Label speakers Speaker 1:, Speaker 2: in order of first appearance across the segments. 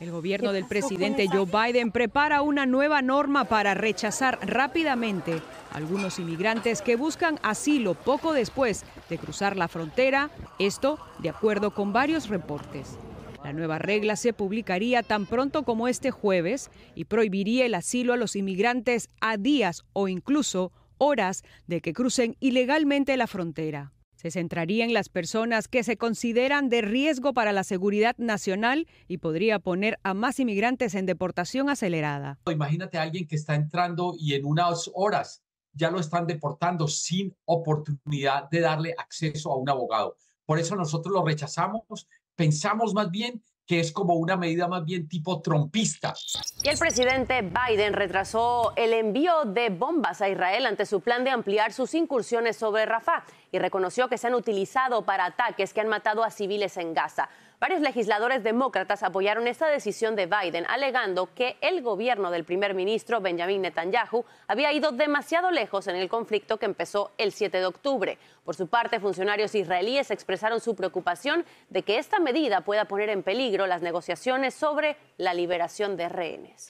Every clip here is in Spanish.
Speaker 1: El gobierno del presidente Joe Biden prepara una nueva norma para rechazar rápidamente a algunos inmigrantes que buscan asilo poco después de cruzar la frontera, esto de acuerdo con varios reportes. La nueva regla se publicaría tan pronto como este jueves y prohibiría el asilo a los inmigrantes a días o incluso horas de que crucen ilegalmente la frontera se centraría en las personas que se consideran de riesgo para la seguridad nacional y podría poner a más inmigrantes en deportación acelerada.
Speaker 2: Imagínate a alguien que está entrando y en unas horas ya lo están deportando sin oportunidad de darle acceso a un abogado. Por eso nosotros lo rechazamos, pensamos más bien que es como una medida más bien tipo trompista.
Speaker 3: Y el presidente Biden retrasó el envío de bombas a Israel ante su plan de ampliar sus incursiones sobre Rafah y reconoció que se han utilizado para ataques que han matado a civiles en Gaza. Varios legisladores demócratas apoyaron esta decisión de Biden, alegando que el gobierno del primer ministro Benjamin Netanyahu había ido demasiado lejos en el conflicto que empezó el 7 de octubre. Por su parte, funcionarios israelíes expresaron su preocupación de que esta medida pueda poner en peligro las negociaciones sobre la liberación de rehenes.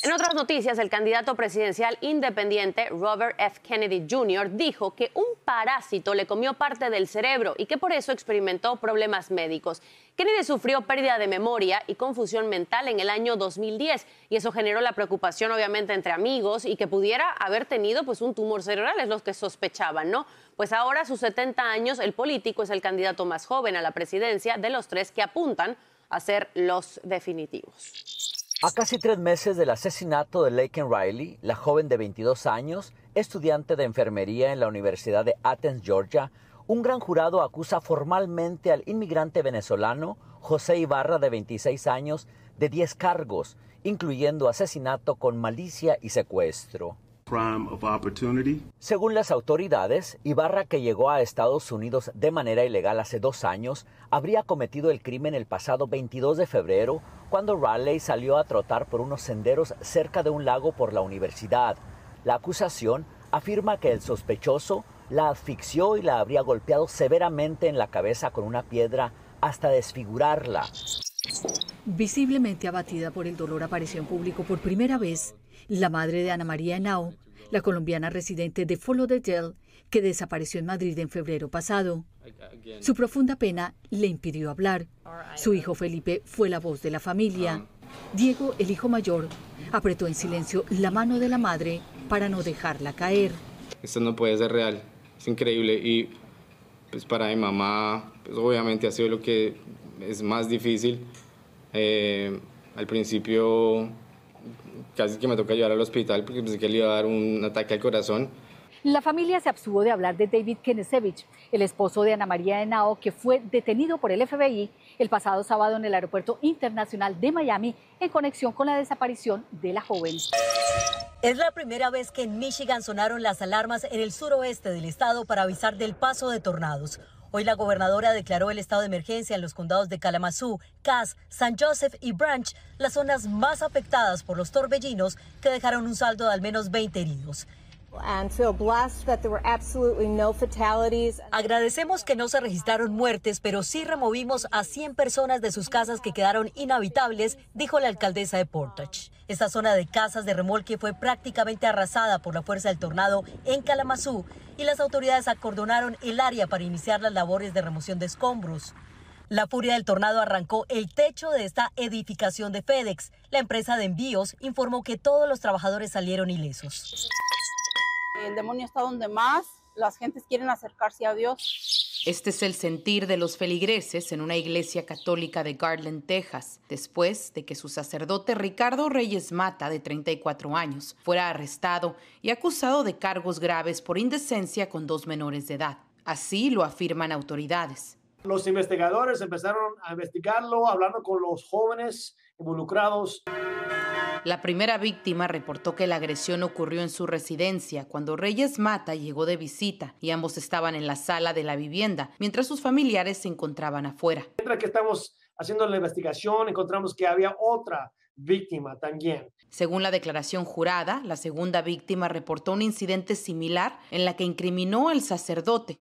Speaker 3: En otras noticias, el candidato presidencial independiente Robert F. Kennedy Jr. dijo que un parásito le comió parte del cerebro y que por eso experimentó problemas médicos. Kennedy sufrió pérdida de memoria y confusión mental en el año 2010 y eso generó la preocupación obviamente entre amigos y que pudiera haber tenido pues un tumor cerebral, es lo que sospechaban, ¿no? Pues ahora a sus 70 años el político es el candidato más joven a la presidencia de los tres que apuntan a los definitivos.
Speaker 2: A casi tres meses del asesinato de Laken Riley, la joven de 22 años, estudiante de enfermería en la Universidad de Athens, Georgia, un gran jurado acusa formalmente al inmigrante venezolano José Ibarra, de 26 años, de 10 cargos, incluyendo asesinato con malicia y secuestro. Según las autoridades, Ibarra, que llegó a Estados Unidos de manera ilegal hace dos años, habría cometido el crimen el pasado 22 de febrero, cuando Raleigh salió a trotar por unos senderos cerca de un lago por la universidad. La acusación afirma que el sospechoso la asfixió y la habría golpeado severamente en la cabeza con una piedra hasta desfigurarla.
Speaker 4: Visiblemente abatida por el dolor, apareció en público por primera vez la madre de Ana María Henao, la colombiana residente de Follow the Gel, que desapareció en Madrid en febrero pasado. Su profunda pena le impidió hablar. Su hijo Felipe fue la voz de la familia. Diego, el hijo mayor, apretó en silencio la mano de la madre para no dejarla caer.
Speaker 3: Esto no puede ser real, es increíble. Y pues para mi mamá, pues, obviamente ha sido lo que es más difícil. Eh, al principio casi que me toca llevar al hospital porque pensé que le iba a dar un ataque al corazón.
Speaker 4: La familia se abstuvo de hablar de David Kenesevich, el esposo de Ana María Henao, que fue detenido por el FBI el pasado sábado en el Aeropuerto Internacional de Miami en conexión con la desaparición de la joven.
Speaker 1: Es la primera vez que en Michigan sonaron las alarmas en el suroeste del estado para avisar del paso de tornados. Hoy la gobernadora declaró el estado de emergencia en los condados de Kalamazoo, Cass, San Joseph y Branch, las zonas más afectadas por los torbellinos que dejaron un saldo de al menos 20 heridos. Agradecemos que no se registraron muertes, pero sí removimos a 100 personas de sus casas que quedaron inhabitables, dijo la alcaldesa de Portage. Esta zona de casas de remolque fue prácticamente arrasada por la fuerza del tornado en Kalamazoo y las autoridades acordonaron el área para iniciar las labores de remoción de escombros. La furia del tornado arrancó el techo de esta edificación de FedEx. La empresa de envíos informó que todos los trabajadores salieron ilesos.
Speaker 4: El demonio está
Speaker 5: donde más, las gentes quieren acercarse a Dios. Este es el sentir de los feligreses en una iglesia católica de Garland, Texas, después de que su sacerdote Ricardo Reyes Mata, de 34 años, fuera arrestado y acusado de cargos graves por indecencia con dos menores de edad. Así lo afirman autoridades.
Speaker 2: Los investigadores empezaron a investigarlo, hablando con los jóvenes involucrados.
Speaker 5: La primera víctima reportó que la agresión ocurrió en su residencia cuando Reyes Mata llegó de visita y ambos estaban en la sala de la vivienda mientras sus familiares se encontraban
Speaker 2: afuera. Mientras que estamos haciendo la investigación encontramos que había otra víctima también.
Speaker 5: Según la declaración jurada, la segunda víctima reportó un incidente similar en la que incriminó al sacerdote